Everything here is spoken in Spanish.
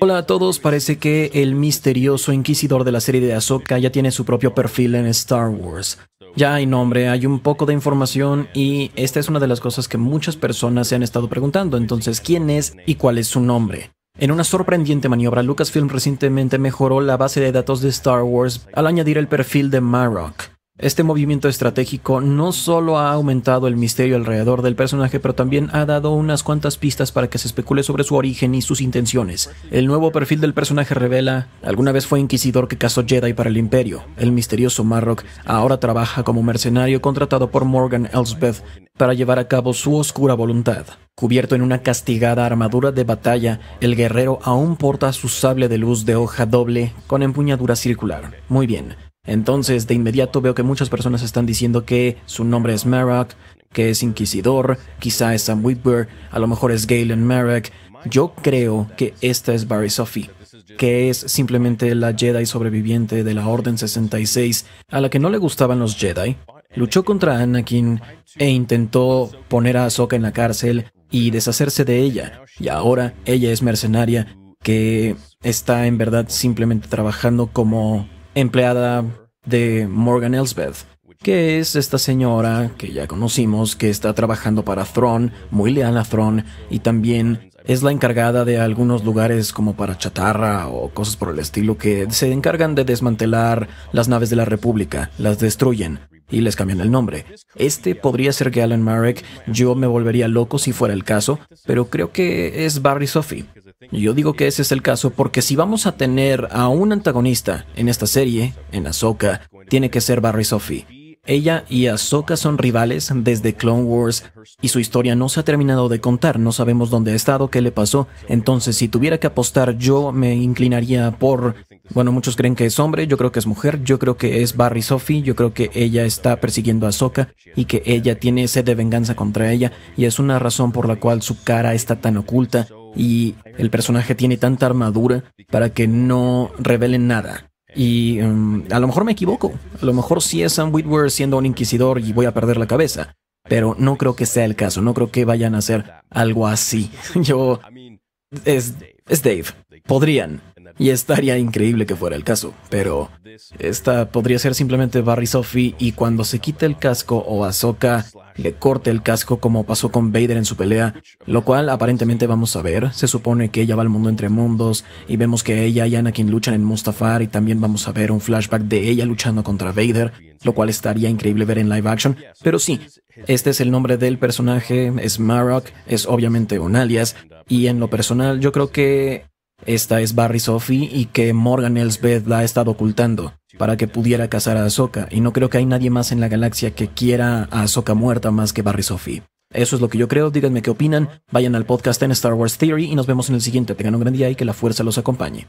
Hola a todos, parece que el misterioso inquisidor de la serie de Ahsoka ya tiene su propio perfil en Star Wars. Ya hay nombre, hay un poco de información y esta es una de las cosas que muchas personas se han estado preguntando, entonces ¿quién es y cuál es su nombre? En una sorprendente maniobra, Lucasfilm recientemente mejoró la base de datos de Star Wars al añadir el perfil de Marok. Este movimiento estratégico no solo ha aumentado el misterio alrededor del personaje, pero también ha dado unas cuantas pistas para que se especule sobre su origen y sus intenciones. El nuevo perfil del personaje revela, alguna vez fue inquisidor que cazó Jedi para el imperio. El misterioso Marrock ahora trabaja como mercenario contratado por Morgan Elsbeth para llevar a cabo su oscura voluntad. Cubierto en una castigada armadura de batalla, el guerrero aún porta su sable de luz de hoja doble con empuñadura circular. Muy bien, entonces, de inmediato veo que muchas personas están diciendo que su nombre es Merak, que es Inquisidor, quizá es Sam Witwer, a lo mejor es Galen Merak. Yo creo que esta es Barry Sophie, que es simplemente la Jedi sobreviviente de la Orden 66, a la que no le gustaban los Jedi. Luchó contra Anakin e intentó poner a Ahsoka en la cárcel y deshacerse de ella. Y ahora ella es mercenaria que está en verdad simplemente trabajando como empleada de Morgan Elsbeth, que es esta señora que ya conocimos, que está trabajando para Thron, muy leal a Thron, y también es la encargada de algunos lugares como para chatarra o cosas por el estilo que se encargan de desmantelar las naves de la República, las destruyen y les cambian el nombre. Este podría ser Galen Marek, yo me volvería loco si fuera el caso, pero creo que es Barry Sophie. Yo digo que ese es el caso porque si vamos a tener a un antagonista en esta serie, en Ahsoka, tiene que ser Barry Sophie. Ella y Ahsoka son rivales desde Clone Wars y su historia no se ha terminado de contar, no sabemos dónde ha estado, qué le pasó, entonces si tuviera que apostar yo me inclinaría por... Bueno, muchos creen que es hombre, yo creo que es mujer, yo creo que es Barry Sophie, yo creo que ella está persiguiendo a Ahsoka y que ella tiene sed de venganza contra ella y es una razón por la cual su cara está tan oculta y el personaje tiene tanta armadura para que no revelen nada. Y em, a lo mejor me equivoco, a lo mejor sí es Sam Whitworth siendo un inquisidor y voy a perder la cabeza, pero no creo que sea el caso, no creo que vayan a hacer algo así. Yo... Es, es Dave, podrían, y estaría increíble que fuera el caso, pero esta podría ser simplemente Barry Sophie y cuando se quita el casco o Azoka le corte el casco como pasó con Vader en su pelea, lo cual aparentemente vamos a ver. Se supone que ella va al mundo entre mundos y vemos que ella y Anakin luchan en Mustafar y también vamos a ver un flashback de ella luchando contra Vader, lo cual estaría increíble ver en live action. Pero sí, este es el nombre del personaje, es Marok, es obviamente un alias y en lo personal yo creo que esta es Barry Sophie y que Morgan Elsbeth la ha estado ocultando para que pudiera cazar a Ahsoka, y no creo que hay nadie más en la galaxia que quiera a Ahsoka muerta más que Barry Sophie. Eso es lo que yo creo, díganme qué opinan, vayan al podcast en Star Wars Theory y nos vemos en el siguiente. Tengan un gran día y que la fuerza los acompañe.